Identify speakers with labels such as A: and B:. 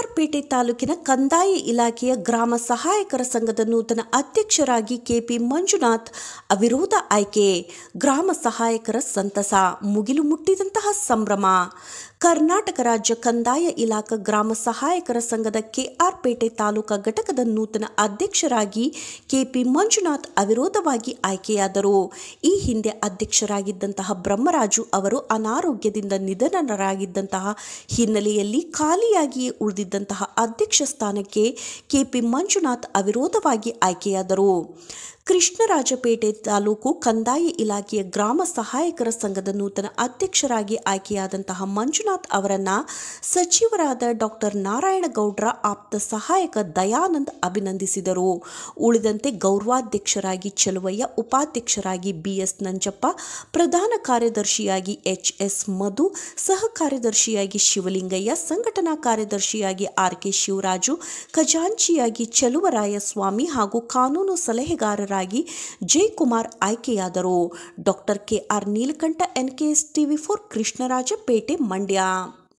A: ಬಂಗಾರಪೇಟೆ ತಾಲೂಕಿನ ಕಂದಾಯ ಇಲಾಖೆಯ ಗ್ರಾಮ ಸಹಾಯಕರ ಸಂಘದ ನೂತನ ಅಧ್ಯಕ್ಷರಾಗಿ ಕೆಪಿ ಮಂಜುನಾಥ್ ಅವಿರೋಧ ಆಯ್ಕೆ ಗ್ರಾಮ ಸಹಾಯಕರ ಸಂತಸ ಮುಗಿಲು ಮುಟ್ಟಿದಂತಹ ಸಂಭ್ರಮ ಕರ್ನಾಟಕ ರಾಜ್ಯ ಕಂದಾಯ ಇಲಾಖಾ ಗ್ರಾಮ ಸಹಾಯಕರ ಸಂಘದ ಕೆಆರ್ಪೇಟೆ ತಾಲೂಕಾ ಘಟಕದ ನೂತನ ಅಧ್ಯಕ್ಷರಾಗಿ ಕೆಪಿ ಮಂಜುನಾಥ್ ಅವಿರೋಧವಾಗಿ ಆಯ್ಕೆಯಾದರು ಈ ಹಿಂದೆ ಅಧ್ಯಕ್ಷರಾಗಿದ್ದಂತಹ ಬ್ರಹ್ಮರಾಜು ಅವರು ಅನಾರೋಗ್ಯದಿಂದ ನಿಧನರಾಗಿದ್ದಂತಹ ಹಿನ್ನೆಲೆಯಲ್ಲಿ ಖಾಲಿಯಾಗಿಯೇ ಉಳಿದಿದ್ದ ಇದ್ದಂತಹ ಅಧ್ಯಕ್ಷ ಸ್ಥಾನಕ್ಕೆ ಕೆಪಿ ಮಂಜುನಾಥ್ ಅವಿರೋಧವಾಗಿ ಆಯ್ಕೆಯಾದರು ಕೃಷ್ಣರಾಜಪೇಟೆ ತಾಲೂಕು ಕಂದಾಯ ಇಲಾಖೆಯ ಗ್ರಾಮ ಸಹಾಯಕರ ಸಂಘದ ನೂತನ ಅಧ್ಯಕ್ಷರಾಗಿ ಆಯ್ಕೆಯಾದಂತಹ ಮಂಜುನಾಥ್ ಅವರನ್ನ ಸಚಿವರಾದ ಡಾಕ್ಟರ್ ನಾರಾಯಣಗೌಡ್ರ ಆಪ್ತ ಸಹಾಯಕ ದಯಾನಂದ್ ಅಭಿನಂದಿಸಿದರು ಉಳಿದಂತೆ ಗೌರವಾಧ್ಯಕ್ಷರಾಗಿ ಚಲುವಯ್ಯ ಉಪಾಧ್ಯಕ್ಷರಾಗಿ ಬಿಎಸ್ ನಂಜಪ್ಪ ಪ್ರಧಾನ ಕಾರ್ಯದರ್ಶಿಯಾಗಿ ಎಚ್ಎಸ್ ಮಧು ಸಹ ಕಾರ್ಯದರ್ಶಿಯಾಗಿ ಶಿವಲಿಂಗಯ್ಯ ಸಂಘಟನಾ ಕಾರ್ಯದರ್ಶಿಯಾಗಿ ಆರ್ ಕೆ ಶಿವರಾಜು ಖಜಾಂಚಿಯಾಗಿ ಚಲುವರಾಯ ಸ್ವಾಮಿ ಹಾಗೂ ಕಾನೂನು ಸಲಹೆಗಾರರ ಜಯ್ ಜಯಕುಮಾರ್ ಆಯ್ಕೆಯಾದರು doctor K R Neelakantha N K S TV four Krishnarajapete Mandya